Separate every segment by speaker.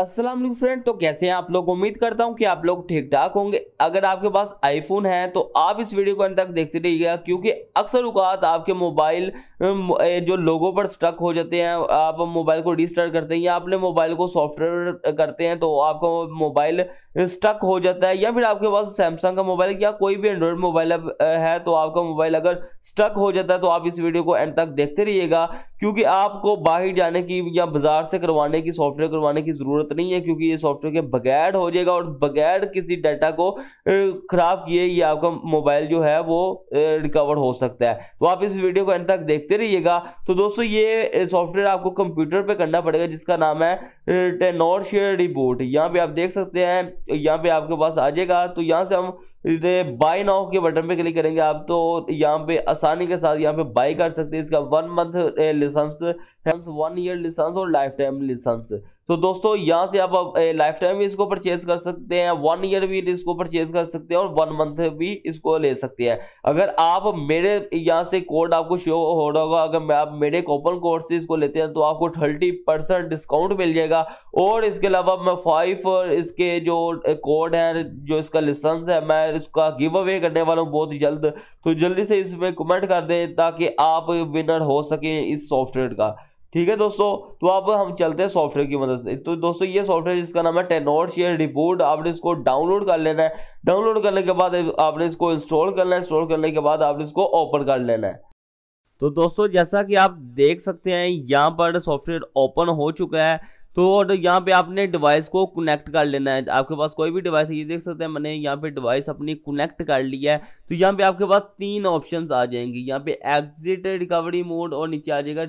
Speaker 1: Aslam friend तो कैसे हैं आप लोग उम्मीद करता हूं कि आप लोग ठीक ठाक होंगे अगर आपके पास आईफोन है तो आप इस वीडियो को अंत तक देखते रहिएगा क्योंकि अक्सर उकात आपके मोबाइल जो लोगों पर स्ट्रक हो जाते हैं आप मोबाइल को डिस्टार्ट करते हैं या आपने मोबाइल को सॉफ्टवेयर करते हैं तो आपका मोबाइल स्टक हो जाता है या फिर आपके पास सैमसंग का मोबाइल या कोई भी एंड्रॉयड मोबाइल है तो आपका मोबाइल अगर स्टक हो जाता है तो आप इस वीडियो को एंड तक देखते रहिएगा क्योंकि आपको बाहर जाने की या बाजार से करवाने की सॉफ्टवेयर करवाने की ज़रूरत नहीं है क्योंकि ये सॉफ्टवेयर के बगैर हो जाएगा और बगैर किसी डाटा को ख़राब किए ये आपका मोबाइल जो है वो रिकवर हो सकता है तो आप इस वीडियो को एंड तक देखते देखते रहिएगा तो दोस्तों ये सॉफ्टवेयर आपको कंप्यूटर पे करना पड़ेगा जिसका नाम है टेनोर शेयर रिपोर्ट यहाँ पे आप देख सकते हैं यहाँ पे आपके पास आ जाएगा तो यहाँ से हम बाय नाउ के बटन पे क्लिक करेंगे आप तो यहाँ पे आसानी के साथ यहाँ पे बाय कर सकते हैं इसका one month licence one year licence और लाइफ टाइम लाइसेंस तो दोस्तों यहाँ से आप लाइफ टाइम भी इसको परचेज कर सकते हैं वन ईयर भी इसको परचेज कर सकते हैं और वन मंथ भी इसको ले सकते हैं अगर आप मेरे यहाँ से कोड आपको शो हो रहा होगा अगर मैं आप मेरे कोपन कोड से इसको लेते हैं तो आपको थर्टी परसेंट डिस्काउंट मिल जाएगा और इसके अलावा मैं फाइव इसके जो कोड है जो इसका लिसेंस है मैं इसका गिव अवे करने वाला हूँ बहुत जल्द तो जल्दी से इसमें कमेंट कर दें ताकि आप विनर हो सकें इस सॉफ्टवेयर का ठीक है दोस्तों तो अब हम चलते हैं सॉफ्टवेयर की मदद से तो दोस्तों ये सॉफ्टवेयर जिसका नाम है टेनोट शेयर रिपोर्ट आपने इसको डाउनलोड कर लेना है डाउनलोड करने के बाद आपने इसको इंस्टॉल करना है इंस्टॉल करने के बाद आपने इसको ओपन कर लेना है तो दोस्तों जैसा कि आप देख सकते हैं यहाँ पर सॉफ्टवेयर ओपन हो चुका है तो और यहाँ पे आपने डिवाइस को कनेक्ट कर लेना है आपके पास कोई भी डिवाइस है ये देख सकते हैं मैंने यहाँ पे डिवाइस अपनी कनेक्ट कर ली है तो यहाँ पे आपके पास तीन ऑप्शन आ जाएंगी यहाँ पे एग्जिट रिकवरी मोड और नीचे आ जाएगा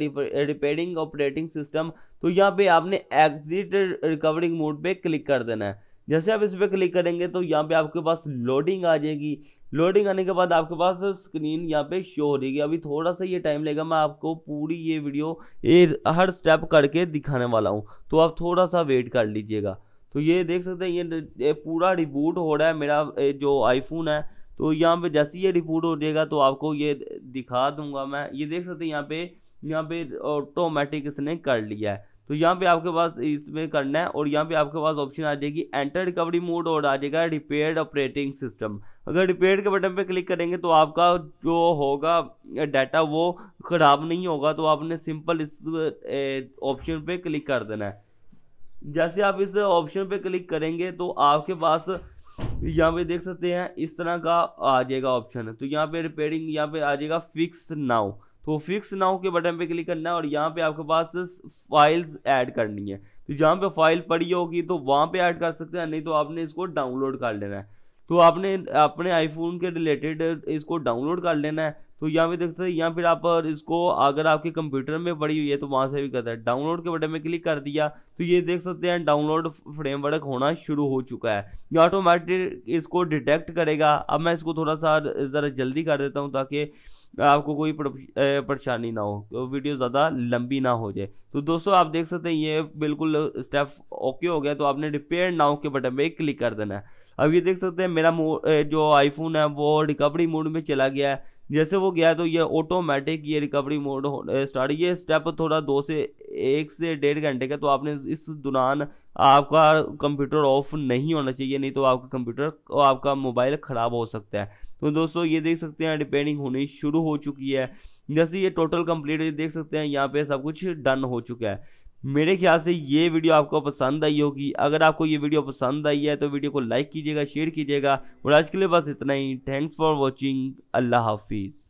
Speaker 1: रिपेयरिंग ऑपरेटिंग सिस्टम तो यहाँ पे आपने एग्जिट रिकवरी मोड पे क्लिक कर देना है जैसे आप इस पर क्लिक करेंगे तो यहाँ पे आपके पास लोडिंग आ जाएगी लोडिंग आने के बाद आपके पास स्क्रीन यहाँ पे शो हो रही है अभी थोड़ा सा ये टाइम लेगा मैं आपको पूरी ये वीडियो ये हर स्टेप करके दिखाने वाला हूँ तो आप थोड़ा सा वेट कर लीजिएगा तो ये देख सकते हैं ये, ये पूरा रिबूट हो रहा है मेरा जो आईफोन है तो यहाँ पे जैसे ये रिपोर्ट हो जाएगा तो आपको ये दिखा दूंगा मैं ये देख सकते हैं यहाँ पे यहाँ पे ऑटोमेटिक इसने कर लिया है तो यहाँ पे आपके पास इसमें करना है और यहाँ पे आपके पास ऑप्शन आ जाएगी एंटर रिकवरी मोड और आ जाएगा रिपेयर ऑपरेटिंग सिस्टम अगर रिपेयर के बटन पे क्लिक करेंगे तो आपका जो होगा डाटा वो ख़राब नहीं होगा तो आपने सिंपल इस ऑप्शन पे क्लिक कर देना है जैसे आप इस ऑप्शन पे क्लिक करेंगे तो आपके पास यहाँ पे देख सकते हैं इस तरह का आ जाएगा ऑप्शन तो यहाँ पे रिपेयरिंग यहाँ पे आ जाएगा फिक्स नाउ तो फिक्स नाउ के बटन पे क्लिक करना है और यहाँ पे आपके पास फाइल्स ऐड करनी है तो जहाँ पे फाइल पड़ी होगी तो वहाँ पे ऐड कर सकते हैं नहीं तो आपने इसको डाउनलोड कर लेना है तो आपने अपने आईफोन के रिलेटेड इसको डाउनलोड कर लेना है तो यहाँ पे देख सकते हैं यहाँ फिर आप इसको अगर आपके कंप्यूटर में पड़ी हुई है तो वहाँ से भी करता है डाउनलोड के बटन में क्लिक कर दिया तो ये देख सकते हैं डाउनलोड फ्रेमवर्क होना शुरू हो चुका है ये ऑटोमेटिक इसको डिटेक्ट करेगा अब मैं इसको थोड़ा सा ज़रा जल्दी कर देता हूँ ताकि आपको कोई परेशानी ना हो वीडियो ज़्यादा लंबी ना हो जाए तो दोस्तों आप देख सकते हैं ये बिल्कुल स्टेप ओके हो गया तो आपने रिपेयर नाउ के बटन पे क्लिक कर देना है अब ये देख सकते हैं मेरा जो आईफोन है वो रिकवरी मोड में चला गया है जैसे वो गया तो ये ऑटोमेटिक ये रिकवरी मोड स्टार्ट ये स्टेप थोड़ा दो से एक से डेढ़ घंटे का तो आपने इस दौरान आपका कंप्यूटर ऑफ नहीं होना चाहिए नहीं तो आपका कंप्यूटर और आपका मोबाइल ख़राब हो सकता है तो दोस्तों ये देख सकते हैं रिपेयरिंग होनी शुरू हो चुकी है जैसे ये टोटल कंप्लीट देख सकते हैं यहाँ पे सब कुछ डन हो चुका है मेरे ख्याल से ये वीडियो आपको पसंद आई होगी अगर आपको ये वीडियो पसंद आई है तो वीडियो को लाइक कीजिएगा शेयर कीजिएगा और आज के लिए बस इतना ही थैंक्स फॉर वॉचिंग अल्लाह हाफिज़